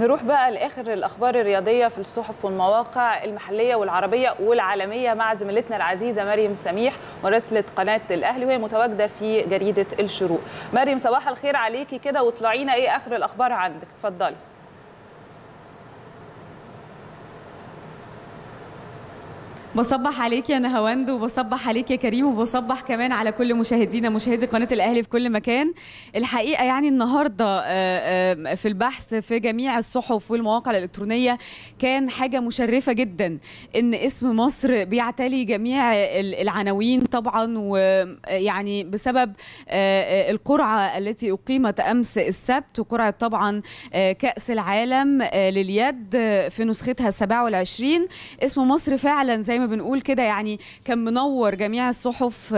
نروح بقى لاخر الاخبار الرياضيه في الصحف والمواقع المحليه والعربيه والعالميه مع زميلتنا العزيزه مريم سميح مراسله قناه الاهلي وهي متواجده في جريده الشروق. مريم صباح الخير عليكي كده وطلعينا ايه اخر الاخبار عندك اتفضلي. بصبح عليك يا نهاوند وبصبح عليك يا كريم وبصبح كمان على كل مشاهدينا مشاهدي قناه الاهلي في كل مكان الحقيقه يعني النهارده آه، آه، في البحث في جميع الصحف والمواقع الالكترونيه كان حاجه مشرفه جدا ان اسم مصر بيعتلي جميع العناوين طبعا ويعني بسبب آه، القرعه التي اقيمت امس السبت وقرعه طبعا كاس العالم لليد في نسختها 27 اسم مصر فعلا زي ما بنقول كده يعني كان منور جميع الصحف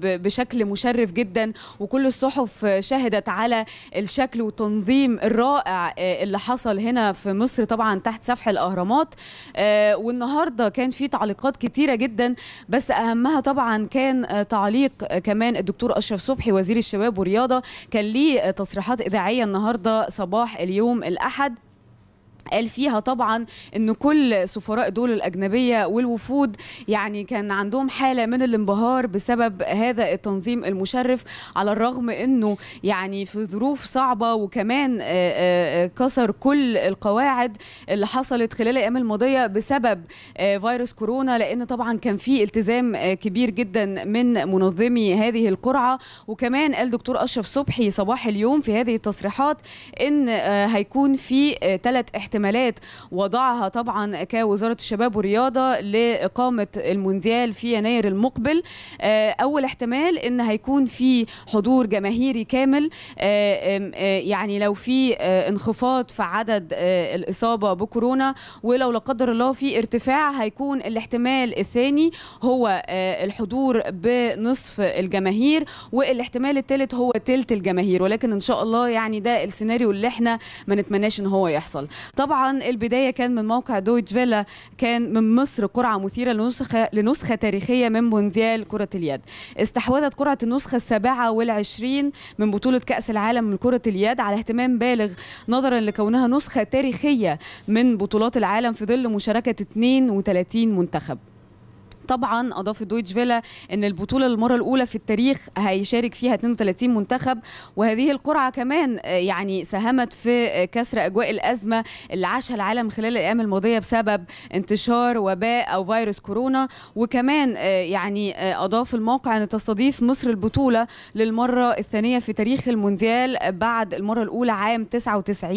بشكل مشرف جدا وكل الصحف شهدت على الشكل والتنظيم الرائع آه، اللي حصل هنا في مصر طبعا تحت سفح الاهرامات آه، والنهارده كان في تعليقات كتيره جدا بس اهمها طبعا كان آه، تعليق كمان الدكتور اشرف صبحي وزير الشباب والرياضه كان ليه تصريحات اذاعيه النهارده صباح اليوم الاحد قال فيها طبعا ان كل سفراء دول الاجنبيه والوفود يعني كان عندهم حاله من الانبهار بسبب هذا التنظيم المشرف على الرغم انه يعني في ظروف صعبه وكمان آه، آه، آه، كسر كل القواعد اللي حصلت خلال الايام الماضيه بسبب فيروس كورونا لان طبعا كان في التزام كبير جدا من منظمي هذه القرعه وكمان قال دكتور اشرف صبحي صباح اليوم في هذه التصريحات ان هيكون في ثلاث احتمالات احتمالات وضعها طبعا كوزاره الشباب والرياضه لاقامه المونديال في يناير المقبل آه، اول احتمال ان هيكون في حضور جماهيري كامل آه، آه، يعني لو في انخفاض في عدد الاصابه بكورونا ولو لا قدر الله في ارتفاع هيكون الاحتمال الثاني هو الحضور بنصف الجماهير والاحتمال الثالث هو تلت الجماهير ولكن ان شاء الله يعني ده السيناريو اللي احنا ما نتمناش ان هو يحصل طبعا طبعا البدايه كان من موقع دويتش فيلا كان من مصر قرعه مثيره لنسخه لنسخه تاريخيه من مونديال كره اليد استحوذت قرعه النسخه السابعه والعشرين من بطوله كاس العالم لكره اليد على اهتمام بالغ نظرا لكونها نسخه تاريخيه من بطولات العالم في ظل مشاركه 32 منتخب طبعا اضاف دويتش فيلا ان البطوله للمره الاولى في التاريخ هيشارك فيها 32 منتخب وهذه القرعه كمان يعني ساهمت في كسر اجواء الازمه اللي عاشها العالم خلال الايام الماضيه بسبب انتشار وباء او فيروس كورونا وكمان يعني اضاف الموقع ان تستضيف مصر البطوله للمره الثانيه في تاريخ المونديال بعد المره الاولى عام 99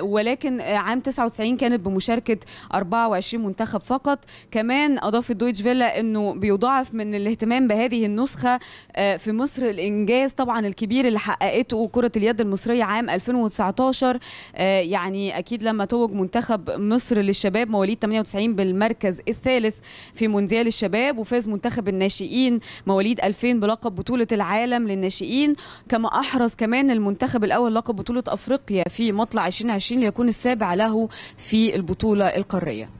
ولكن عام 99 كانت بمشاركه 24 منتخب فقط كمان اضاف الدويتش فيلا انه بيضاعف من الاهتمام بهذه النسخه آه، في مصر الانجاز طبعا الكبير اللي حققته كره اليد المصريه عام 2019 آه، يعني اكيد لما توج منتخب مصر للشباب مواليد 98 بالمركز الثالث في مونديال الشباب وفاز منتخب الناشئين مواليد 2000 بلقب بطوله العالم للناشئين كما احرز كمان المنتخب الاول لقب بطوله افريقيا في مطلع 2020 ليكون السابع له في البطوله القاريه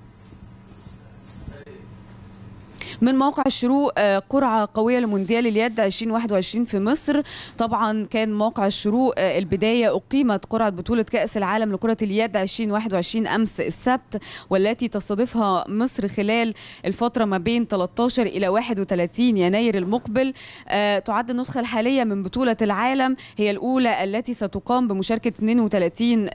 من موقع الشروق آه، قرعه قويه لمونديال اليد 2021 في مصر طبعا كان موقع الشروق آه، البدايه اقيمت قرعه بطوله كاس العالم لكره اليد 2021 امس السبت والتي تستضيفها مصر خلال الفتره ما بين 13 الى 31 يناير المقبل آه، تعد النسخه الحاليه من بطوله العالم هي الاولى التي ستقام بمشاركه 32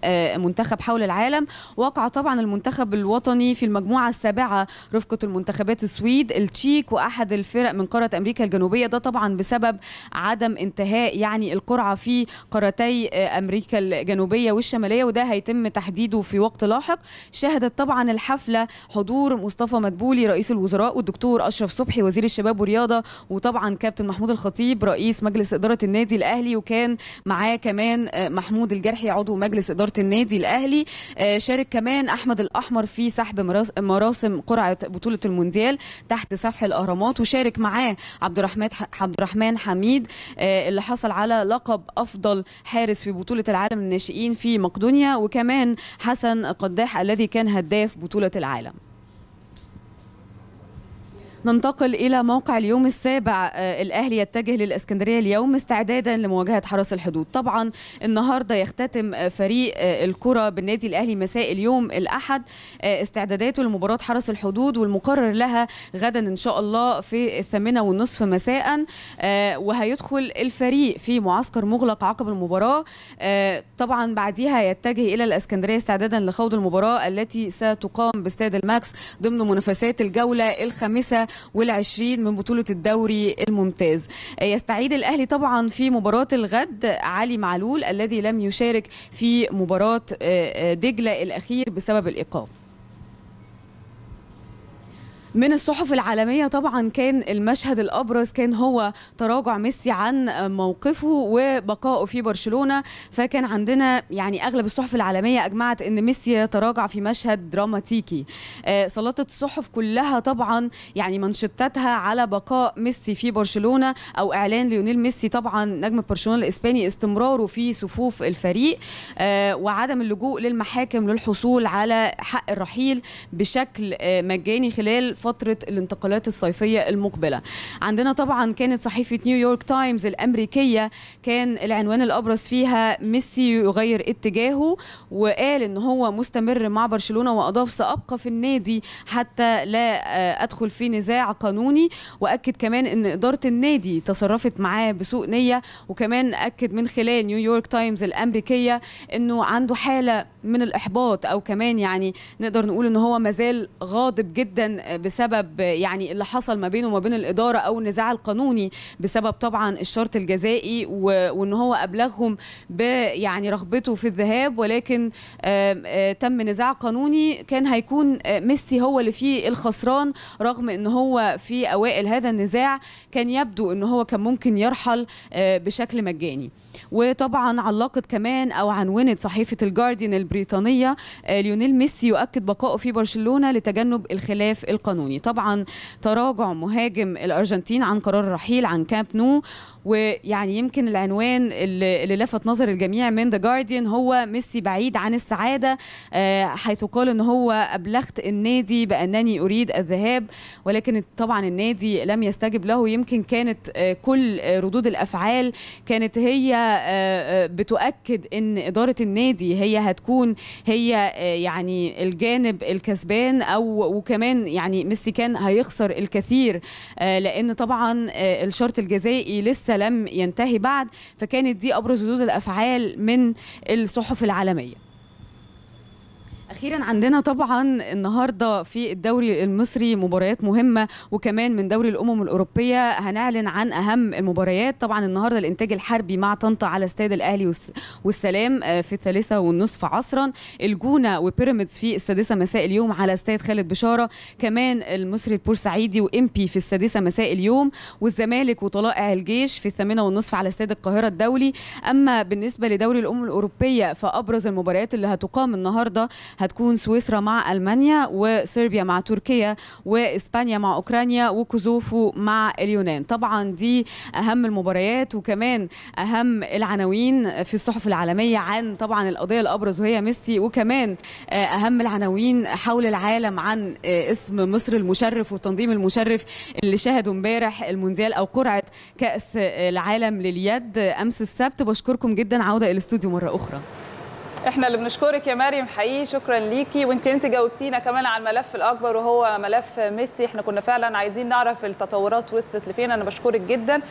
منتخب حول العالم وقع طبعا المنتخب الوطني في المجموعه السابعه رفقه المنتخبات السويد التشيك واحد الفرق من قاره امريكا الجنوبيه ده طبعا بسبب عدم انتهاء يعني القرعه في قارتي آه، امريكا الجنوبيه والشماليه وده هيتم تحديده في وقت لاحق شهدت طبعا الحفله حضور مصطفى مدبولي رئيس الوزراء والدكتور اشرف صبحي وزير الشباب والرياضه وطبعا كابتن محمود الخطيب رئيس مجلس اداره النادي الاهلي وكان معاه كمان آه، محمود الجرحي عضو مجلس اداره النادي الاهلي آه، شارك كمان احمد الاحمر في سحب مراسم قرعه بطوله المونديال تحت بفتح الاهرامات وشارك معاه عبد الرحمن عبد الرحمن حميد آه، اللي حصل على لقب افضل حارس في بطوله العالم للناشئين في مقدونيا وكمان حسن قداح الذي كان هداف بطوله العالم ننتقل إلى موقع اليوم السابع آه، الأهلي يتجه للإسكندرية اليوم استعدادا لمواجهة حرس الحدود طبعا النهاردة يختتم فريق آه، الكرة بالنادي الأهلي مساء اليوم الأحد آه، استعداداته لمباراة حرس الحدود والمقرر لها غدا إن شاء الله في الثامنة والنصف مساء وهيدخل الفريق في معسكر مغلق عقب المباراة طبعا بعدها يتجه إلى الإسكندرية استعدادا لخوض المباراة التي ستقام باستاد الماكس ضمن منافسات الجولة الخامسة والعشرين من بطولة الدوري الممتاز يستعيد الأهلي طبعا في مباراة الغد علي معلول الذي لم يشارك في مباراة آه، آه، دجلة الأخير بسبب الإيقاف من الصحف العالمية طبعا كان المشهد الأبرز كان هو تراجع ميسي عن موقفه وبقائه في برشلونة فكان عندنا يعني أغلب الصحف العالمية أجمعت أن ميسي تراجع في مشهد دراماتيكي آه الصحف كلها طبعا يعني منشطتها على بقاء ميسي في برشلونة أو إعلان ليونيل ميسي طبعا نجم برشلونة الإسباني استمراره في صفوف الفريق آه وعدم اللجوء للمحاكم للحصول على حق الرحيل بشكل آه مجاني خلال فترة الانتقالات الصيفية المقبلة عندنا طبعا كانت صحيفة نيويورك تايمز الأمريكية كان العنوان الأبرز فيها ميسي يغير اتجاهه وقال إن هو مستمر مع برشلونة وأضاف سأبقى في النادي حتى لا آه، أدخل في نزاع قانوني وأكد كمان إن إدارة النادي تصرفت معاه بسوء نية وكمان أكد من خلال نيويورك تايمز الأمريكية إنه عنده حالة من الاحباط او كمان يعني نقدر نقول ان هو مازال غاضب جدا بسبب يعني اللي حصل ما بينه وما بين الاداره او النزاع القانوني بسبب طبعا الشرط الجزائي وان هو ابلغهم يعني رغبته في الذهاب ولكن تم نزاع قانوني كان هيكون ميسي هو اللي فيه الخسران رغم ان هو في اوائل هذا النزاع كان يبدو ان هو كان ممكن يرحل بشكل مجاني وطبعا علقت كمان او عنونت صحيفه الجارديان البريطانية آه، ليونيل ميسي يؤكد بقائه في برشلونة لتجنب الخلاف القانوني طبعا تراجع مهاجم الأرجنتين عن قرار الرحيل عن كامب نو ويعني يمكن العنوان اللي لفت نظر الجميع من ذا جارديان هو ميسي بعيد عن السعادة آه، حيث قال ان هو أبلغت النادي بأنني أريد الذهاب ولكن طبعا النادي لم يستجب له يمكن كانت آه، كل ردود الأفعال كانت هي بتؤكد ان إدارة النادي هي هتكون تكون هي آه، يعني الجانب الكسبان او وكمان يعني ميسي كان هيخسر الكثير آه، لان طبعا آه، الشرط الجزائي لسه لم ينتهي بعد فكانت دي ابرز ردود الافعال من الصحف العالميه اخيرا عندنا طبعا النهارده في الدوري المصري مباريات مهمه وكمان من دوري الامم الاوروبيه هنعلن عن اهم المباريات طبعا النهارده الانتاج الحربي مع طنطا على استاد الاهلي والسلام آه، في الثالثه والنصف عصرا الجونه وبيراميدز في السادسه مساء اليوم على استاد خالد بشاره كمان المصري البورسعيدي وامبي في السادسه مساء اليوم والزمالك وطلائع الجيش في الثامنه والنصف على استاد القاهره الدولي اما بالنسبه لدوري الامم الاوروبيه فابرز المباريات اللي هتقام النهارده هتكون سويسرا مع المانيا وصربيا مع تركيا واسبانيا مع اوكرانيا وكوزوفو مع اليونان طبعا دي اهم المباريات وكمان اهم العناوين في الصحف العالميه عن طبعا القضيه الابرز وهي ميسي وكمان آه، اهم العناوين حول العالم عن آه، اسم مصر المشرف والتنظيم المشرف اللي شاهدوا امبارح المونديال او قرعه كاس العالم لليد امس السبت بشكركم جدا عوده الى الاستوديو مره اخرى احنا اللي بنشكرك يا مريم حقيقي شكرا ليكي ويمكن انت جاوبتينا كمان على الملف الاكبر وهو ملف ميسي احنا كنا فعلا عايزين نعرف التطورات وصلت لفين انا بشكرك جدا